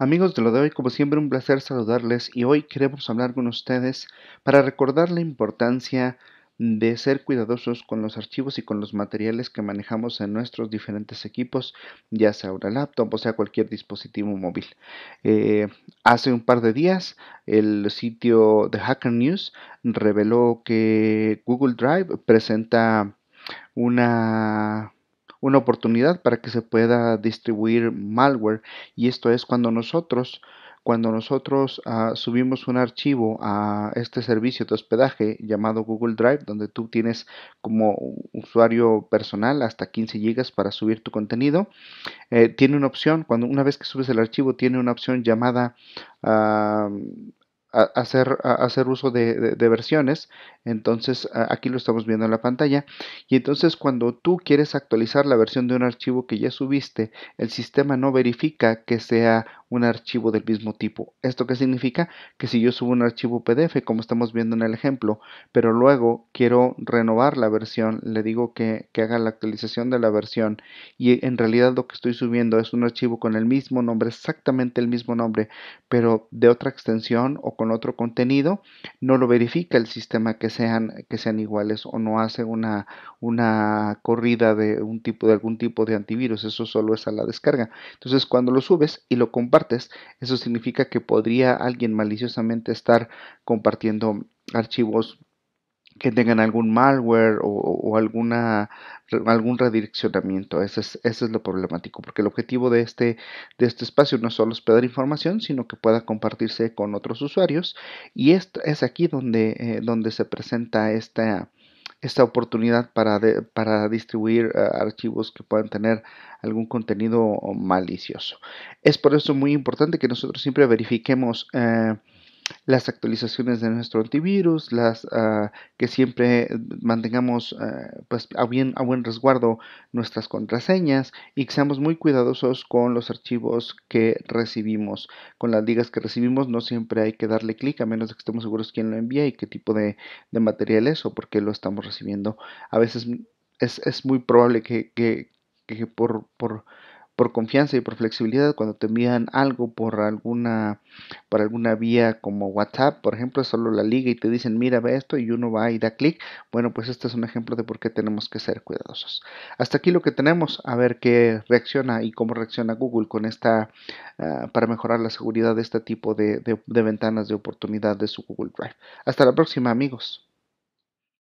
Amigos de lo de hoy, como siempre un placer saludarles y hoy queremos hablar con ustedes para recordar la importancia de ser cuidadosos con los archivos y con los materiales que manejamos en nuestros diferentes equipos, ya sea una laptop o sea cualquier dispositivo móvil. Eh, hace un par de días el sitio de Hacker News reveló que Google Drive presenta una una oportunidad para que se pueda distribuir malware y esto es cuando nosotros cuando nosotros ah, subimos un archivo a este servicio de hospedaje llamado Google Drive, donde tú tienes como usuario personal hasta 15 GB para subir tu contenido, eh, tiene una opción, cuando una vez que subes el archivo, tiene una opción llamada ah, hacer, a hacer uso de, de, versiones. Entonces aquí lo estamos viendo en la pantalla. Y entonces cuando tú quieres actualizar la versión de un archivo que ya subiste, el sistema no verifica que sea un archivo del mismo tipo. ¿Esto qué significa? Que si yo subo un archivo PDF, como estamos viendo en el ejemplo, pero luego quiero renovar la versión, le digo que, haga la actualización de la versión y en realidad lo que estoy subiendo es un archivo con el mismo nombre, exactamente el mismo nombre, pero de otra extensión o con otro contenido, no lo verifica el sistema que sean, que sean iguales o no hace una, una corrida de, un tipo, de algún tipo de antivirus, eso solo es a la descarga. Entonces cuando lo subes y lo compartes, eso significa que podría alguien maliciosamente estar compartiendo archivos que tengan algún malware o, alguna, algún redireccionamiento. Ese es, es, lo problemático, porque el objetivo de este, de este espacio no solo es pedir información, sino que pueda compartirse con otros usuarios. Y es, es aquí donde, eh, donde se presenta esta, esta oportunidad para, para distribuir eh, archivos que puedan tener algún contenido malicioso. Es por eso muy importante que nosotros siempre verifiquemos eh, las actualizaciones de nuestro antivirus, las ah, que siempre mantengamos ah, pues, a, bien, a buen resguardo nuestras contraseñas y que seamos muy cuidadosos con los archivos que recibimos. Con las ligas que recibimos no siempre hay que darle clic a menos de que estemos seguros quién lo envía y qué tipo de, de material es o por qué lo estamos recibiendo. A veces es, es muy probable que, que, que por, por por confianza y por flexibilidad cuando te envían algo por alguna por alguna vía como WhatsApp, por ejemplo, solo la liga y te dicen, "Mira, ve esto" y uno va y da clic. Bueno, pues este es un ejemplo de por qué tenemos que ser cuidadosos. Hasta aquí lo que tenemos, a ver qué reacciona y cómo reacciona Google con esta ah, para mejorar la seguridad de este tipo de ventanas de oportunidad de su Google Drive. Hasta la próxima, amigos.